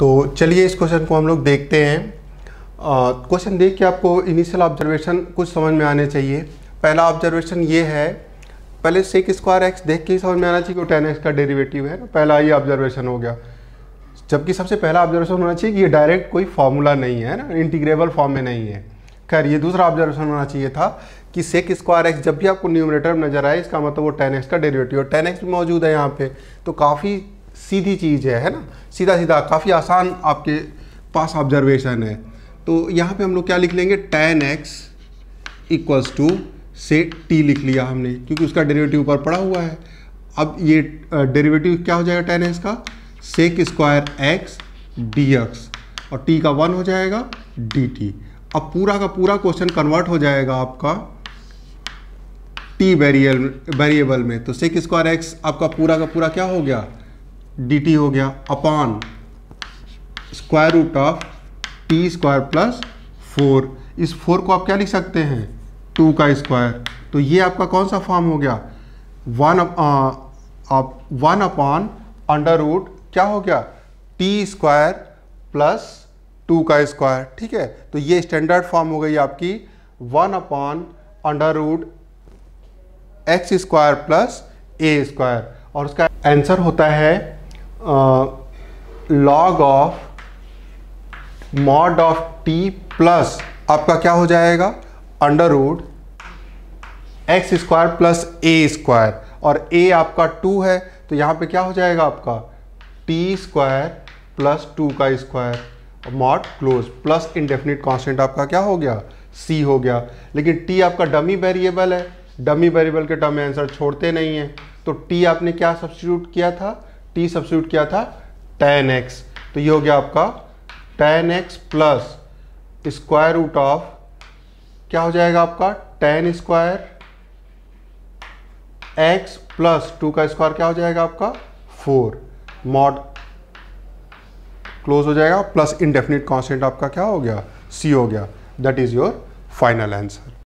तो चलिए इस क्वेश्चन को हम लोग देखते हैं क्वेश्चन देख के आपको इनिशियल ऑब्जर्वेशन कुछ समझ में आने चाहिए पहला ऑब्जर्वेशन ये है पहले सेक स्क्वायर एक्स देख के ही समझ में आना चाहिए कि टेन एक्स का डेरिवेटिव है पहला ये ऑब्जर्वेशन हो गया जबकि सबसे पहला ऑब्जर्वेशन होना चाहिए कि ये डायरेक्ट कोई फार्मूला नहीं है ना इंटीग्रेबल फॉर्म में नहीं है खैर ये दूसरा ऑब्जर्वेशन होना चाहिए था कि सेक स्क्वायर एक्स जब भी आपको न्यूमिनेटर नजर आए इसका मतलब वो टेन एक्स का डेरिवेटिव और टेन एक्स भी मौजूद है यहाँ पे तो काफ़ी सीधी चीज़ है है ना सीधा सीधा काफ़ी आसान आपके पास ऑब्जर्वेशन है तो यहाँ पे हम लोग क्या लिख लेंगे टेन एक्स इक्वल्स टू से टी लिख लिया हमने क्योंकि उसका डेरिवेटिव ऊपर पड़ा हुआ है अब ये डेरिवेटिव क्या हो जाएगा टेन एक्स का sec square x d x और टी का वन हो जाएगा डी टी अब पूरा का पूरा क्वेश्चन कन्वर्ट हो जाएगा आपका टी वेरिएबल में तो सेक स्क्वायर एक्स आपका पूरा का पूरा क्या हो गया डी हो गया upon square root of t square plus four इस फोर को आप क्या लिख सकते हैं टू का स्क्वायर तो ये आपका कौन सा फॉर्म हो गया वन आप वन अपॉन अंडर रूट क्या हो गया टी स्क्वायर प्लस टू का स्क्वायर ठीक है तो ये स्टैंडर्ड फॉर्म हो गई आपकी one upon under root x square plus a square और उसका आंसर होता है log of mod of t plus आपका क्या हो जाएगा under root x square plus a square और ए आपका टू है तो यहां पे क्या हो जाएगा आपका टी स्क्वायर प्लस टू का square mod close plus indefinite constant आपका क्या हो गया सी हो गया लेकिन टी आपका डमी वेरिएबल है डमी वेरिएबल के टर्म में आंसर छोड़ते नहीं है तो टी आपने क्या सब्सटीट्यूट किया था टी सब्सिट्यूट किया था टेन एक्स तो ये हो गया आपका tan x plus square root of क्या हो जाएगा आपका tan square x plus two का स्क्वायर क्या हो जाएगा आपका फोर मॉड क्लोज हो जाएगा प्लस इनडेफिनिट कॉन्स्टेंट आपका क्या हो गया सी हो गया that is your final answer